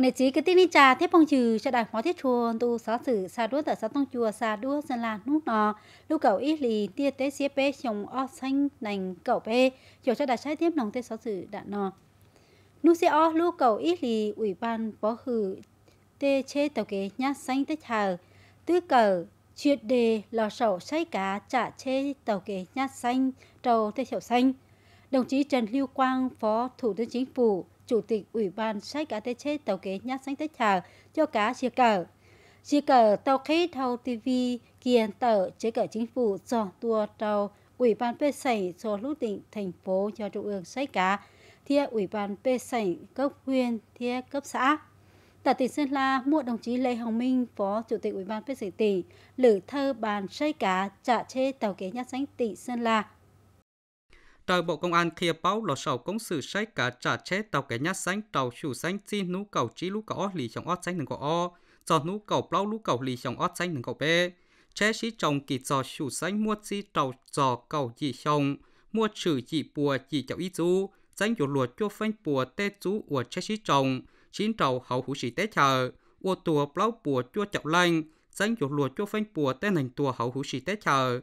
dùng để chỉ cái tin trà thế phong trừ cho đại hóa thiết chuồn tu xá sử xa đua ở xã tông chùa xa đua dân làn nút nò lưu cầu ít lì tia tế xế bê chồng o xanh nành cầu bê chiều cho đại trái tiếp nồng tê xá sử đạn nò nút xe o lưu cầu ít lì ủy ban bó hử tê chê tàu kế nhát xanh tê hờ tứ cờ chuyện đề lò sầu say cá trả chê tàu kế nhát xanh trầu tê sầu xanh đồng chí Trần Lưu Quang, Phó Thủ tướng Chính phủ, Chủ tịch Ủy ban sách ATC tàu kế nhát sánh tất hàng cho cá chia cờ. Chia cờ tàu khí thâu TV kiện tờ chế cờ chính phủ dọn tua tàu Ủy ban bê sảy cho lũ tỉnh thành phố cho trung ương sách cá thia Ủy ban bê sảy cấp huyện thia cấp xã. Tại tỉnh Sơn La, mua đồng chí Lê Hồng Minh, Phó Chủ tịch Ủy ban Phết Sĩ tỉnh, lử thơ bàn xây cá trả chế tàu kế nhát sánh tỉnh Sơn La Trời Bộ Công an kia báo lò sầu cũng xử xây cả trả chế tàu kẻ nhát sánh tàu chủ sánh xin nú cầu trí lú cầu lì chồng ót sánh đừng có o, cho nú cầu plau lú cầu lì chồng ót sánh đừng có bê. Chế sĩ chồng kỳ cho chủ sánh mua chi tàu cho cầu dị chồng, mua trừ dị bùa dị chậu ý chú, sánh dụ lùa chua phanh bùa tê chú của chế sĩ chồng, chín tàu hậu hữu sĩ tế chờ, ua tùa plau bùa chua chậu lanh, sánh dụ lùa chua phanh bùa tê nành tùa hậu hữu sĩ tế chờ,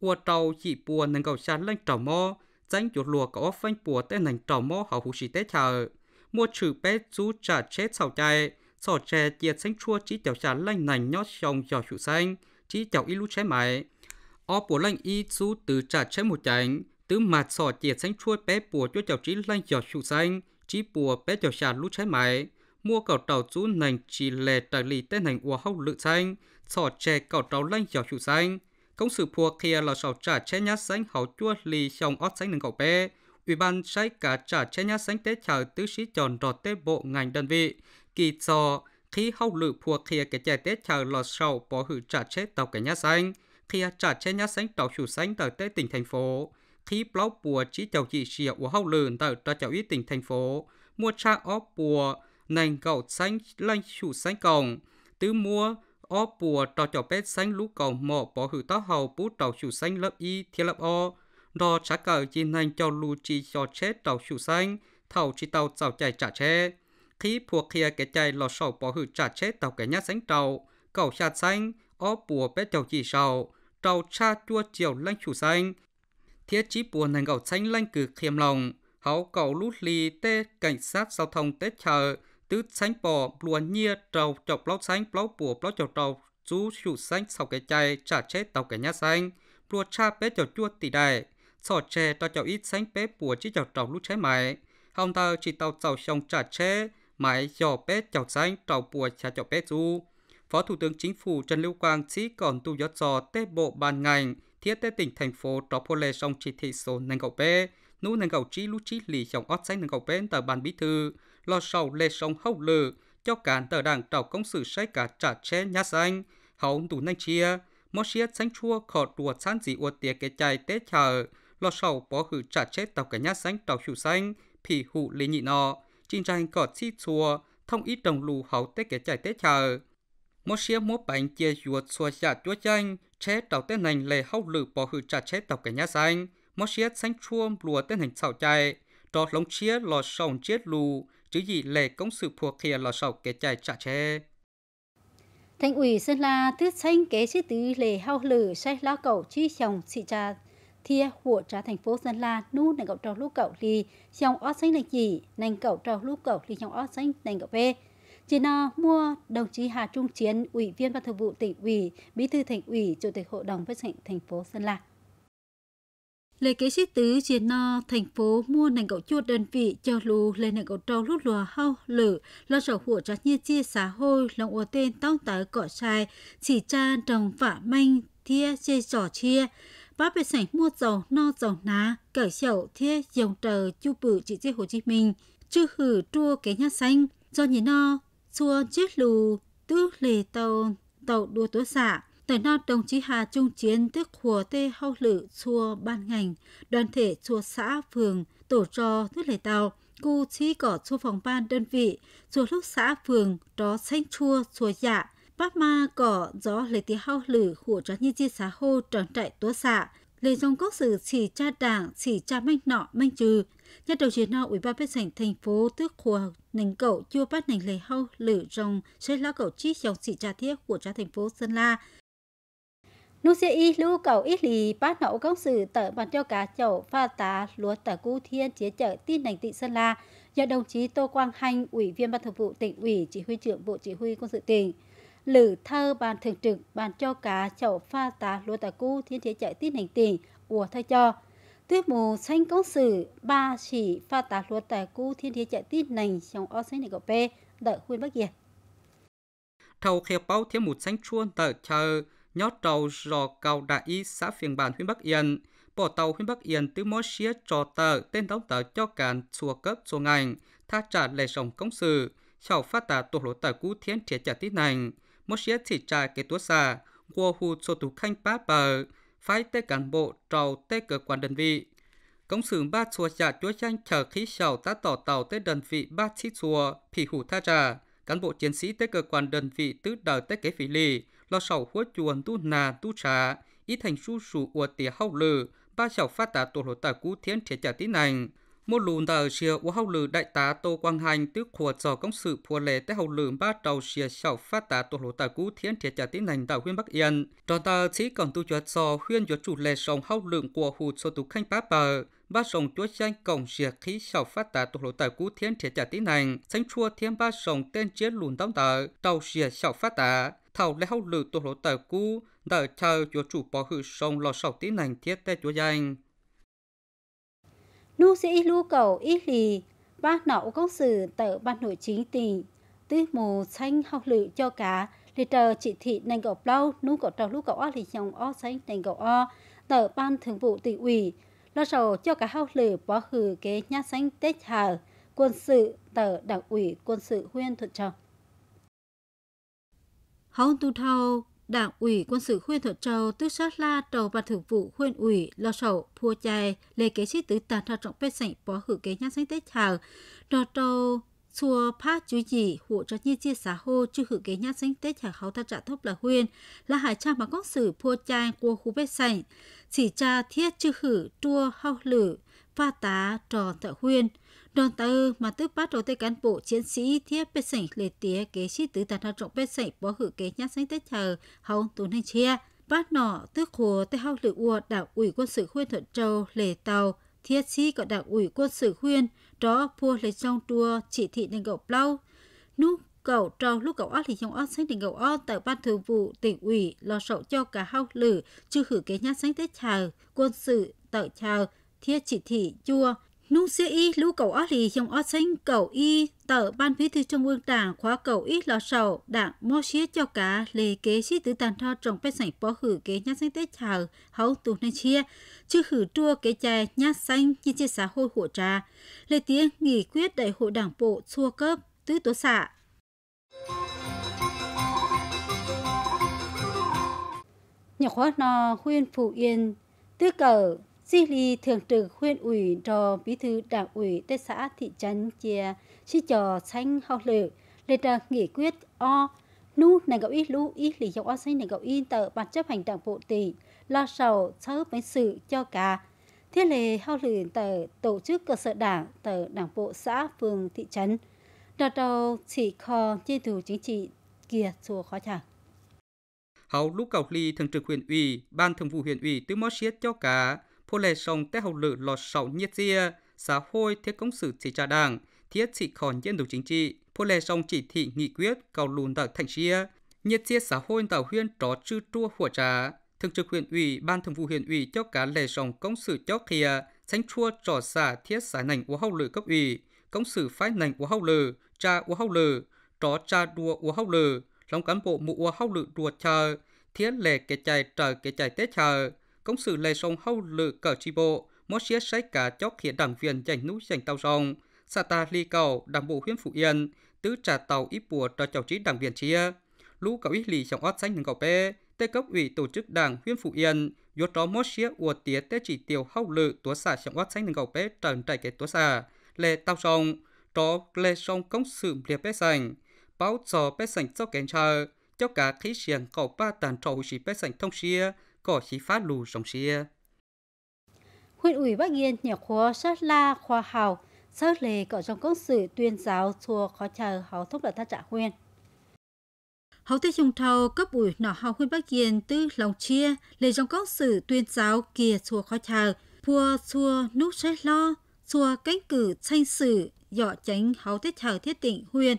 ua tàu dị bùa nành cầu xa lanh tàu mò, danh chuột lùa có phanh bùa tên hành trò mô hào hủ sĩ tế chờ. Mua trừ bé chú trả chết sầu chạy, sò chè tiệt xanh chua chỉ tiểu trả lanh nành nhót xong giò chủ xanh, chỉ tiểu y lú chế mãi. Ở bùa lanh y chú từ trả chế một chảnh, từ mặt sò tiệt xanh chua bé bùa cho tiểu chỉ lanh giò chủ xanh, chỉ bùa bé tiểu trả lú chế mãi mua cầu tàu chú nành chỉ lệ đại lì tên hành ua hốc lự xanh, sò chè cầu tàu lanh giò chủ xanh, công sự phù kia là sầu trả chế nhá sánh hậu chua lì trong ót sánh nâng cậu bé ủy ban sai cả trả chế nhá sánh tế chờ tứ sĩ tròn rọt tế bộ ngành đơn vị kỳ trò khi hậu lự phù kia cái chạy tế chờ là sầu bỏ hử trả chế tàu cái nhá sánh khi trả chế nhá sánh tàu chủ sánh tàu tế tỉnh thành phố khi báo bùa chỉ chào chỉ xìa của hậu lự tàu trả chầu ý tỉnh thành phố mua cha ó bùa nành cậu sánh lanh chủ sánh cổng tứ mua o bùa trò chào bếp xanh lũ cầu mỏ bỏ hữu tóc hầu bú trào chủ xanh lớp y thiên lớp o đò trả cờ chi nành cho lù chi cho chết trào chủ xanh thầu chi tàu chào chạy trả chê khi phù kia kẻ chạy lò sầu bỏ hữu trả chết tàu kẻ nhát xanh trào cầu chạt xanh o bùa bếp chào chỉ sầu trào cha chua chiều lanh chủ xanh thiết chí bùa nành gạo xanh lanh cử khiêm lòng hậu cầu lút lì tê cảnh sát giao thông tết chờ tứ sánh bò luồn nhia trầu chọc lóc sánh lóc bùa lóc chọc trầu chú chủ sánh sau cái chay trả chết tàu cái nhát sánh lua cha bé chọc chua tỷ đại sò chè cho chọc ít sánh bé bùa chỉ chọc trầu lúc chế mày hồng tờ chỉ tàu chọc xong trả chế mãi dò bé chọc sánh trầu bùa trả chọc bé chú Phó Thủ tướng Chính phủ Trần Lưu Quang chỉ còn tu giót trò tế bộ ban ngành, thiết tế tỉnh thành phố trò phô lê song chỉ thị số nâng cầu bê, nú nâng cầu trí lũ trí lì chồng ót sánh nâng cầu bê tờ ban bí thư, lo sầu lê sông hậu lử cho cản tờ đảng trào công sự say cả trả che nhát xanh hậu tù nanh chia mô chia xanh chua khỏ đùa san dị ua tía kẻ chai tế chờ lo sầu bỏ hử trả che tàu cả nhát xanh trào hiệu xanh phỉ hụ lê nhị nọ trình tranh cỏ chi chua thông ý đồng lù hậu tế kẻ chai tế chờ mô xia mô bánh chia ruột xua xạ chúa chanh, chế tàu tên nành lề hâu lử bỏ hử trả chế tàu cái nhà xanh, mô xia xanh chua lùa tên nành xào chạy, trò lông chia lò sòng chết lù, chứ gì lệ công sự phù kia lò sầu kế chạy trả chê. Thành ủy Sơn La tứ xanh kế sư tứ lệ hao lử say lao cầu chi chồng xị trà thia của trà thành phố Sơn La nu nành cậu trâu lúc cậu lì chồng ót xanh là chỉ nành cậu trâu lúc cậu lì chồng ót xanh nành cậu về chỉ nào mua đồng chí Hà Trung Chiến, Ủy viên Ban Thường vụ tỉnh ủy, Bí thư thành ủy, Chủ tịch Hội đồng Phát triển thành phố Sơn La. Lệ kế sĩ tứ chiến no thành phố mua nành gạo chua đơn vị cho lù lên nành gạo trâu lút lùa hao lử lo sở hủa cho như chia xá hôi lòng ua tên tao tái cỏ sai chỉ cha trồng vả manh thia chê trò chia bá bệ sảnh mua dầu no dầu ná cởi chậu thia dòng trời chu bự chỉ chê Hồ Chí Minh chư hử chua kế nhát xanh do nhìn no chua chết lù tứ lề tàu tàu đua tố xạ Tại Nam, đồng chí Hà Trung Chiến tức Hùa Tê Hau Lự chùa ban ngành, đoàn thể chùa xã, phường, tổ trò tức lề tàu, cu trí cỏ chùa phòng ban đơn vị, chùa lúc xã, phường, đó xanh chua, chùa dạ, bác ma cỏ gió lề tí hau Lự hùa trá nhân chia xã hô tròn trại tố xạ, lề dòng cốc sử chỉ cha đảng, chỉ cha manh nọ, manh trừ, nhất đầu chiến nọ ủy ban bên sảnh thành phố tước hồ nành cậu chưa bắt nành lấy hâu lử rồng xây lá cậu chi trong xị trà thiết của trà thành phố sơn la nu xe y lưu cầu ít lì bát nậu công sự tở bàn cho cá chậu pha tá lúa tở cu thiên chế chợ tin nành tị sơn la do đồng chí tô quang hanh ủy viên ban thường vụ tỉnh ủy chỉ huy trưởng bộ chỉ huy quân sự tỉnh lữ thơ ban thường trực ban cho cá chậu pha tá lúa tở cu thiên chế chợ tít lành tỉnh ủa thay cho tuyết mù xanh công sự ba chỉ pha tá lúa tở cu thiên chế chợ tít nành trong o xanh này của p đợi khuyên bắc diệt thầu kheo báo thiếu một xanh chuôn tở chờ nhót tàu rò cầu đại y xã phiền bản huyện Bắc Yên, bỏ tàu huyện Bắc Yên tứ mối xía trò tờ tên đóng tờ cho cản xua cấp chùa ngành, tha trả lệ sòng công sự, sau phát tà tổ lộ tờ cú thiên trẻ trả tít nành, mối xía thị trả kế tố xa qua hù cho tù khanh bá bờ, phái tê cán bộ trầu tê cơ quan đơn vị. Công sự ba chùa trả chúa tranh chờ khí sầu tá tỏ tàu tê đơn vị ba chi chùa, phỉ hủ tha trả, cán bộ chiến sĩ tê cơ quan đơn vị tứ đời tê kế phỉ lì, lo sầu hua chuồn tu nà tu trà, ít thành su sụ ua tía hậu lử, ba sầu phát tà tổ hồ tà cú thiên trẻ trả tí nành mô lù nở chia của hậu lử đại tá Tô Quang Hành tức của sở công sự phùa lệ tế hậu lử ba tàu chia sau phát tá tổ lỗ tài cú thiên thiệt trả tiến hành tại huyện Bắc Yên. Tròn tờ chỉ còn tu cho sở huyên cho chủ lệ sông hậu lượng của hồ số tú khanh bá bờ ba sông chúa tranh cổng chia khí sau phát tà tổ lộ tài cú thiên thiệt trả tín hành sánh chua thiên ba sông tên chiến lùn tông tờ tàu chia sau phát tà thảo lẽ hậu lử tổ lộ tài cú đợi chờ chúa chủ bỏ hự sông lò sọc tín hành thiết tế chúa danh nu sĩ lưu cầu ít lì ba nậu công sự tờ ban nội chính tỉnh tư mù xanh học lự cho cá lì tờ chỉ thị nành gọc lâu nu cậu trầu lưu cầu o lì chồng o xanh nành gọc o tờ ban thường vụ tỉnh ủy lo sầu cho cả học lự bỏ hử kế nha xanh tết hà quân sự tờ đảng ủy quân sự huyện thuận châu hậu tu thâu Đảng ủy quân sự khuyên thuật châu tư sát la trầu và thường vụ khuyên ủy lo sầu phua chai lê kế sĩ tử tàn thao trọng bếp sảnh bó hử kế nhãn sánh tết chào trò trâu xua phá chú gì hộ cho nhiên chia xã hô chứ hử kế nhãn sánh tết chào háo ta trả thốc là khuyên là hải trang mà con sự phua chai của khu bếp sảnh chỉ cha thiết chứ hử chua hao lử pha tá trò thợ khuyên đoàn tàu mà tư bắt đầu tới cán bộ chiến sĩ thiết bế sảnh lệ tía kế chi tứ tàn hạt trọng bê sảnh bó hữu kế nhát sánh tết chờ hồng tù nanh chia bát nọ tư khổ tê hao lự ua đảng ủy quân sự khuyên thuận châu lệ tàu thiết sĩ có đảng ủy quân sự khuyên đó vua lấy trong tua chỉ thị đình gậu plau núp cầu trâu lúc cầu ót thì trong ót sánh đình cầu ót tại ban thường vụ tỉnh ủy lo sậu cho cả hao lử chưa hử kế nhát sánh tết chờ quân sự tợ chào thiết chỉ thị chua nung Sĩ y lũ cầu ó lì dùng ó xanh cầu y tờ ban bí thư trung ương đảng khóa cầu ít lò sầu đảng mô xía cho cả lề kế sĩ tứ tàn tho trong bếp sảnh bó hử kế nhát xanh tết chào hấu tù nên chia chứ hử trua kế chai nhát xanh như chia xã hội hộ trà Lề tiếng nghị quyết đại hội đảng bộ xua cấp tứ tố xạ nhỏ khóa nò khuyên phụ yên tứ cờ Di lì thường trực huyện ủy cho bí thư đảng ủy tế xã thị trấn chia sĩ trò xanh học lự lên ra nghị quyết o nu này gạo ít lũ ít lì dòng o xanh này gạo in tờ ban chấp hành đảng bộ tỉnh lo sầu sớ với sự cho cả thiết lệ hao lử tờ tổ chức cơ sở đảng tờ đảng bộ xã phường thị trấn đợt đầu chỉ kho chi thủ chính trị kia chùa khó chẳng hầu lúc cầu ly thường trực huyện ủy ban thường vụ huyện ủy tứ mót siết cho cả phô lệ sông tế hậu lự lọt sầu nhiệt dìa, à. xã hội thiết công sự chỉ trả đảng, thiết chỉ còn nhân đủ chính trị, phô lệ sông chỉ thị nghị quyết cầu lùn tại thành chia à. nhiệt dìa xã hội tạo huyên trò chư chua hùa trà, thường trực huyện ủy, ban thường vụ huyện ủy cho cả lệ sông công sự cho kia, à. sánh chua trò xã thiết xã nành của hậu lự cấp ủy, công sự phái nành của hậu lự cha của hậu lự trò cha đua của hậu lự lòng cán bộ mụ của hậu lự đua chờ, thiết lệ kẻ chạy trở kẻ chạy tế chờ, công sự lệ sông hâu lự cờ chi bộ, một chiếc sách cả chóc hiện đảng viên giành núi giành tàu rồng, xa ta ly cầu đảng bộ huyện phụ Yên, tứ trà tàu ít bùa cho cháu trí đảng viên chia. Lũ cầu ít lì trong ót sách những cầu bê, tê cấp ủy tổ chức đảng huyện phụ Yên, yếu tró một chiếc ua tía tê chỉ tiêu hâu lự tố xả trong ót sách những cầu bê trần trải kết tố xả, lệ tàu rồng, tró lệ sông công sự liệt bê sành, báo trò bê sành cho kén chờ, cho cả khí xiềng cầu ba tàn trầu chỉ bê sành thông chia có khí phát lù sông xia. Huyện ủy Bắc Yên nhà khóa sát la khoa hào, sát lề cọ trong công sự tuyên giáo thua khó chờ hào thúc là thác trả huyện. hầu tế dùng thầu cấp ủy nọ hào huyện Bắc Yên tư lòng chia, lề trong công sự tuyên giáo kia thua khó chờ, thua thua nút xét lo, thua cánh cử tranh sự dọ tránh hào tiết thờ thiết tỉnh huyện.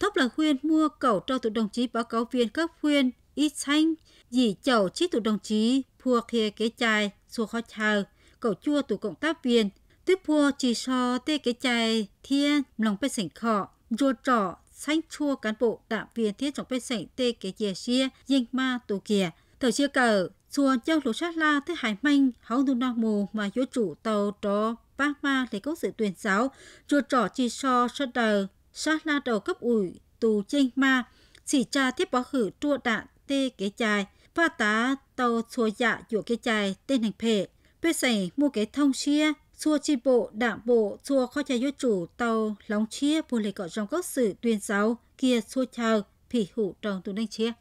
Thấp là huyện mua cầu cho tụ đồng chí báo cáo viên cấp huyện, ít tranh dì chầu chi tụ đồng chí phua kia kế chai xua khó chào cậu chua tụ cộng tác viên tiếp phua chỉ so tê kế chai thiên lòng bê sảnh khọ rùa trọ sánh chua cán bộ đảng viên thiết trong bê sảnh tê kế chia xia dinh ma tù kìa thở chia cờ chùa châu lục sát la thế hải manh hấu nụ nang mù mà vô chủ tàu trò bác ma lấy công sự tuyển giáo rùa trọ chỉ so sơ đờ sát la đầu cấp ủi tù chênh ma chỉ cha thiết bỏ khử chua đạn tê kế chai và tá tàu chùa dạ chùa cái chài tên hành phệ bê xảy mua cái thông chia chùa chi bộ đảng bộ chùa kho chai yếu chủ tàu lóng chia bù lệ cọ trong các sự tuyên giáo kia chùa chào phỉ hủ trong tù đánh chia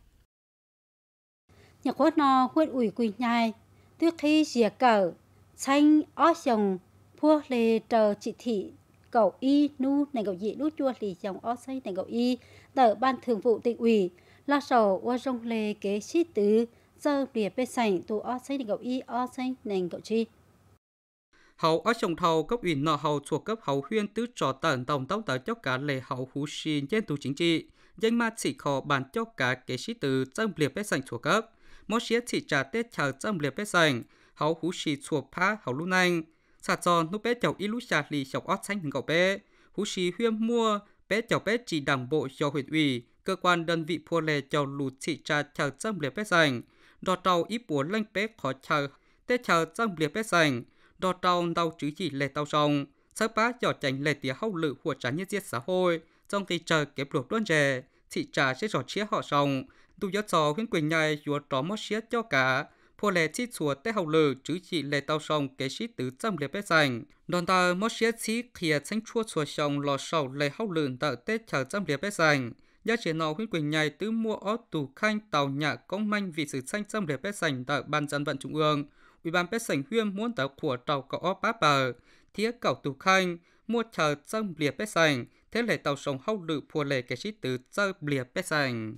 nhà quát no huyết ủi quỳ nhai tuyết khi dìa cờ xanh ó dòng phua lê trờ chỉ thị cậu y nu này cậu dị nút chua lì dòng ó xây này cậu y tờ ban thường vụ tỉnh ủy là sổ ô rong lề kế sĩ tứ giờ địa bê sảnh tù ở xây đình cậu y ở xây nền cậu chi hậu ở trong thầu cấp ủy nọ hậu thuộc cấp hậu huyên tứ trò tận tổng tổng tờ cho cả lệ hậu hú xin trên tù chính trị danh ma chỉ khó bàn cho cả kế sĩ từ trong liệt bế sảnh thuộc cấp mỗi xía chỉ trả tết chờ trong liệt bế sảnh hậu hú xì thuộc phá hậu lúc này sạt tròn nút bé chậu y lũ xà lì chọc ót xanh hình cậu bé hú xì huyên mua bé chậu bé chỉ đảng bộ cho huyện ủy cơ quan đơn vị phô lệ cho lù trị trà chờ châm liệt bếp dành đò tàu ít búa lanh bếp khó chờ, tê chờ châm liệt bếp dành đò tàu đau chứ chỉ lệ tàu rồng, sớ bá dò tránh lệ tía hậu lự của trả nhân diệt xã hội, trong khi chờ kép luộc luôn rè, thị trà sẽ rõ chia họ rồng, tù gió trò khuyên quyền nhai chúa trò mất chia cho cả, phô lệ chi chùa tế hậu lử chứ chỉ lệ tàu sông kế sĩ tứ trăm liệt bếp dành đòn tờ mất chia chi khía tranh chua chùa sông lò sầu lệ hậu lử tờ tế chờ trăm liệt bếp dành Giá chỉ nó khuyên quỳnh nhảy tứ mua ó tù khanh tàu nhà công manh vì sự xanh xâm để bếp sành tại ban dân vận trung ương. Ủy ban bếp sành huyên muốn tàu của tàu có ó bá bờ, thiết cầu tù khanh, mua chờ xâm liệt bếp sành, thế lệ tàu sống hậu lự phùa lệ kẻ sĩ từ xâm liệt bếp sành.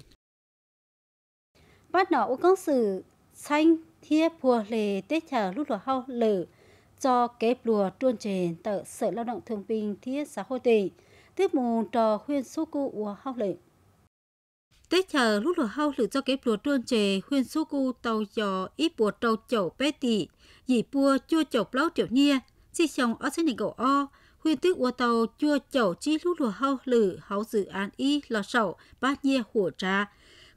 Bắt nọ công sự xanh thiết phùa lệ tế chờ lúc lửa hậu lự cho kế lùa tuôn trên tờ Sở Lao động Thương binh thiết xã hội tỉnh tiếp mù trò khuyên số cụ của học lệnh. Tết chờ lúc lửa hâu lửa cho cái lúa trôn trề khuyên su cu tàu giò ít bùa tàu chậu bé tỷ dì bùa chua chậu lâu triệu nia xin chồng ở trên nền cầu o khuyên tuyết ua tàu chua chậu chi lúc lửa hâu lử hấu dự án y lò sậu ba nia hùa trà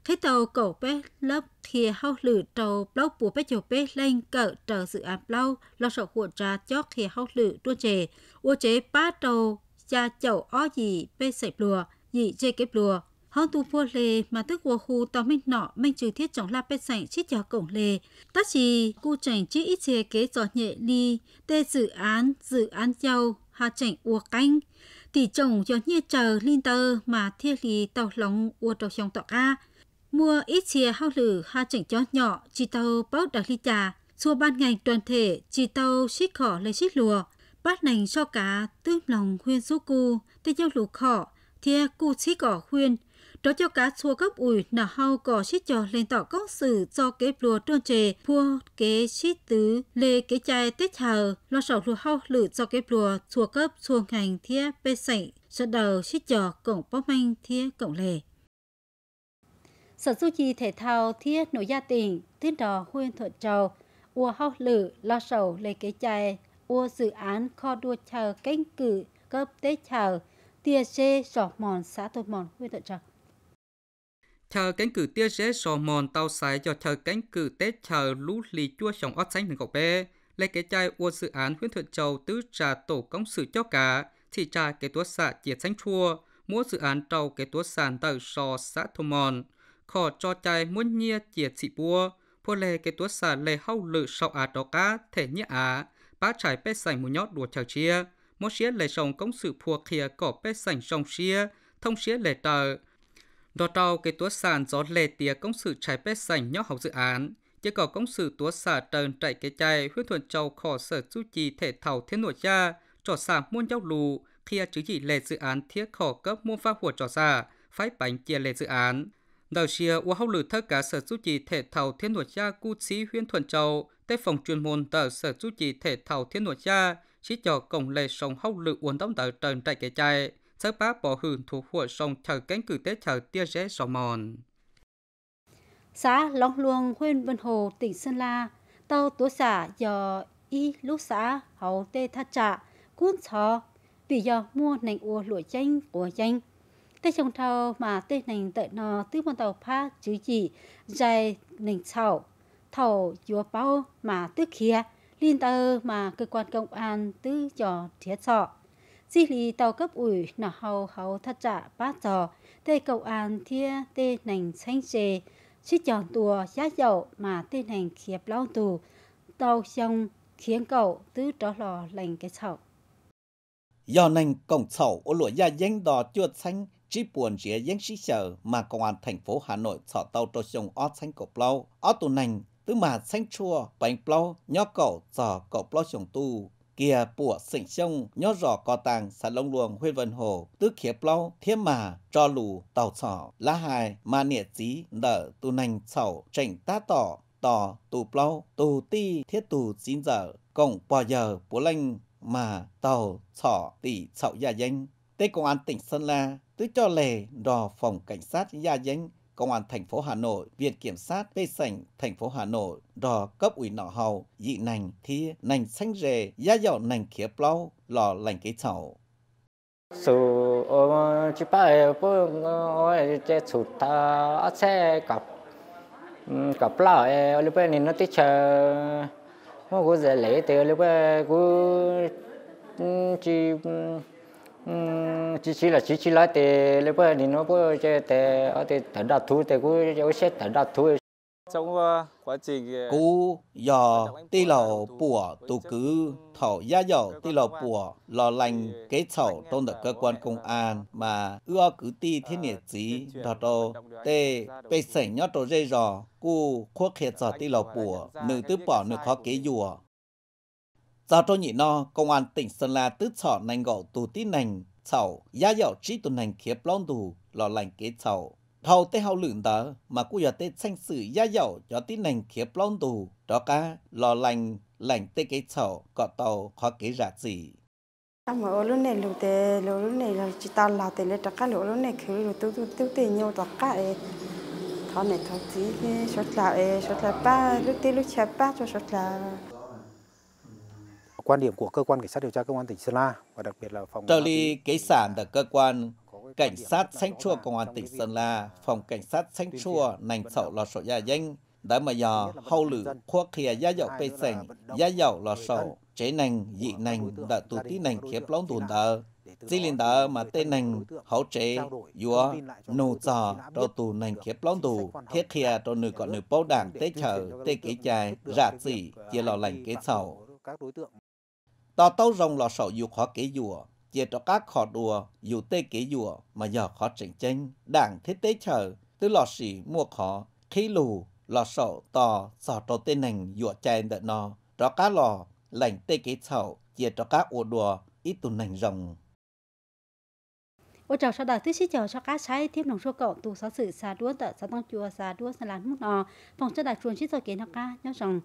thế tàu cầu bé lớp thì hâu lử tàu lâu bùa bé chậu bé lên cỡ chờ dự án lâu lò sậu hùa trà cho thìa hâu lử trôn trề ua chế ba tàu cha chậu o gì bé sạch lùa dì chê kếp lùa họ tu phô lê mà tức của khu tàu minh nọ minh trừ thiết trọng la bê sảnh chít nhà cổng lê tất chỉ cu chảnh chỉ ít chế kế giọt nhẹ ni tê dự án dự án giàu hạ chảnh ua canh tỷ chồng cho nhẹ chờ linh tơ mà thiết lý tàu lòng ua trầu trong tọa ca mua ít chia hao lử hạ chảnh cho nhỏ chỉ tàu báo đặc ly trà xua ban ngành toàn thể chỉ tàu xít khỏ lấy xít lùa bát nành cho cá tước lòng khuyên giúp cu tê nhau lù khỏ thia cu xí cỏ khuyên đó cho cá chua cấp ủi nà hao có xít cho lên tỏ công sự cho kế lùa trơn trề pua kế xít tứ lê kế chai tết hờ lo sầu lùa hao lử cho kế lùa chua cấp chua ngành thia bê sảnh sợ đầu xít cho cổng bóp manh thia cổng lề sở du chi thể thao thiết nội gia tỉnh tuyến đò huyên thuận châu ua hao lử lo sầu lê kế chai ua dự án kho đua chờ cánh cử cấp tết chờ tia xê sỏ mòn xã tôn mòn huyện thuận châu chờ cánh cử tia dễ sò mòn tàu sải cho chờ cánh cử tết chờ lũ lì chua sòng ót xanh nâng cậu bê lấy cái chai ua dự án huyện thuận châu tứ trà tổ công sự cho cả thị trà cái tuốt xạ chiết xanh chua mua dự án tàu cái tuốt sàn tàu sò xã thô mòn khó cho chai muốn nhia chiết xị bua pô lê cái tuốt xạ lê hâu lự sau á đó cá thể nhia á bá trải bê sành một nhót đùa chờ chia mua xía lê sòng công sự phua khía cỏ bê sành sòng xía thông xía lê tờ Đò trao cái tuốt sàn gió lệ tía công sự trái bếp sảnh nhóc học dự án, chỉ có công sự tuốt xả trần chạy cái chai huyết thuần châu khỏ sở chú trì thể thảo thiên nội cha, trò xả muôn giáo lù, khi chứ gì lệ dự án thiết khỏ cấp muôn pha hùa trò xả, phái bánh chia lệ dự án. Đào xìa ua hậu lử thơ cả sở chú trì thể thảo thiên nội cha cu trí huyên thuần châu, tới phòng chuyên môn tờ sở chú trì thể thảo thiên nội cha, chỉ cho cổng lệ sống hậu lử uốn đóng tờ trần chạy cái chai bỏ 则把保护 thu hộ sông thờ cánh cử tế thờ tia rẽ sò mòn. Xã Long Luông, huyện Vân Hồ, tỉnh Sơn La, tàu tố xã giờ y lúc xã hậu tê thắt trạ, cuốn sò, vì giờ mua nành ua lụa chanh của chanh. Tê trong thầu mà tê nành tệ nò tư bọn tàu phá chứ chỉ dài nành sầu, thầu dùa bao mà tức kia, liên tờ mà cơ quan công an tư cho thiết sọ xí lì tàu cấp ủy nọ hầu hầu thắt trả bát trò tê cầu an thia tê nành xanh chê chỉ chọn tùa giá dậu mà tê nành khiếp lao tù tàu xong khiến cậu tứ tró lò lành cái chậu do nành cổng chậu ô lụa gia danh đò chuột xanh chỉ buồn rỉa danh sĩ sở mà công an thành phố Hà Nội sọ tàu trò sông ót xanh cổ lâu ót tù nành tứ mà xanh chua bánh lâu nhó cậu sọ cậu lâu sông tu kia bùa sỉnh sông nhó rõ cò tàng xã lông luồng huyện vân hồ tứ khía plau thiên mà cho lù tàu sỏ lá hài mà nịa chí đỡ tu nành sầu chảnh tá tỏ tỏ tù plau tù ti thiết tù chín giờ cộng bò giờ bố lanh mà tàu sỏ tỷ sậu gia danh tây công an tỉnh sơn la tứ cho lề đò phòng cảnh sát gia danh Công an thành phố Hà Nội, Viện Kiểm sát Tây Sảnh thành phố Hà Nội, đò cấp ủy nọ hầu, dị nành thi, nành xanh rề, giá dạo nành khía plau, lò lành cái chậu. Sự ở chỉ phải bố ngồi chế chủ ta sẽ cặp gặp lại lúc bên nó tích chờ mà cũng dễ lấy từ lúc bên cũng chỉ chỉ chỉ là chỉ chỉ là thì lấy bữa thì nó bữa chơi tè ở thì tận đạt thu tè cũng chơi sẽ tận đạt thu trong ờ, quá trình ờ, cú giờ tì lò bùa tù cứ thổ gia dầu tì lò bùa lò lành ờ, kế sổ tôn được cơ quan công an mà ưa cứ ti thiên nhiệt trí đò đô tê bê sảnh nhót đồ dây giò cú khuất khiệt giờ tì lò bùa nữ tứ bỏ nữ khó kế dùa Giao trô nhị no, công an tỉnh Sơn La tứ sọ nành gỗ tù tí nành, sầu, gia dạo trí tù nành khiếp lon tù, lò lành kế sầu. Thầu tế hậu lửng tờ mà cú giờ tế tranh sự gia dạo cho tí nành khiếp lon tù, đó cả lò lành, lành tế kế sầu, cọ tàu, khó kế rạc gì. mà ô lúc này lúc tế, lúc này là chỉ tao là tế lệ trạc lúc này khi lúc tư tư tư tế nhau tạc cả, ế. Thọ này thọ tí, sốt là ế, sốt là ba, lúc tế lúc chạp ba, sốt là quan điểm của cơ quan cảnh sát điều tra công an tỉnh Sơn La và đặc biệt là phòng Trợ lý kế sản là cơ quan cảnh sát Sánh Chua công an tỉnh Sơn La, phòng cảnh sát Sánh Chua nành sậu lò sổ gia danh đã mà giờ hậu lử khoa khía gia dậu cây sành gia dậu lò sổ chế nành dị nành đã tù tí nành kiếp lóng tùn tờ dĩ liên tờ mà tên nành hậu chế dùa nô trò đô tù nành kiếp lóng tù thiết khía đô nữ có nữ bố đảng tế chờ tế kế chài rạ dị chia lò lành kế sầu tao tao rồng lò sầu dù khó kế dùa chia cho các khó đùa dù tê kế dùa mà giờ khó chỉnh chênh đảng thế tế chờ tư lò xỉ mua khó khí lù lò sầu tò sò trò tê nành dùa chai đợt nó cho cá lò lành tê kế sầu chia cho các ô đùa ít tù nành rồng ô chào sau đó tôi sĩ chờ cho cá trái thêm đồng số cậu tù xóa sự xa đuối tợ xóa tăng chùa xa đuối xa lán hút nò phòng cho đại chuồn sĩ giờ kiến nó cá nhau rồng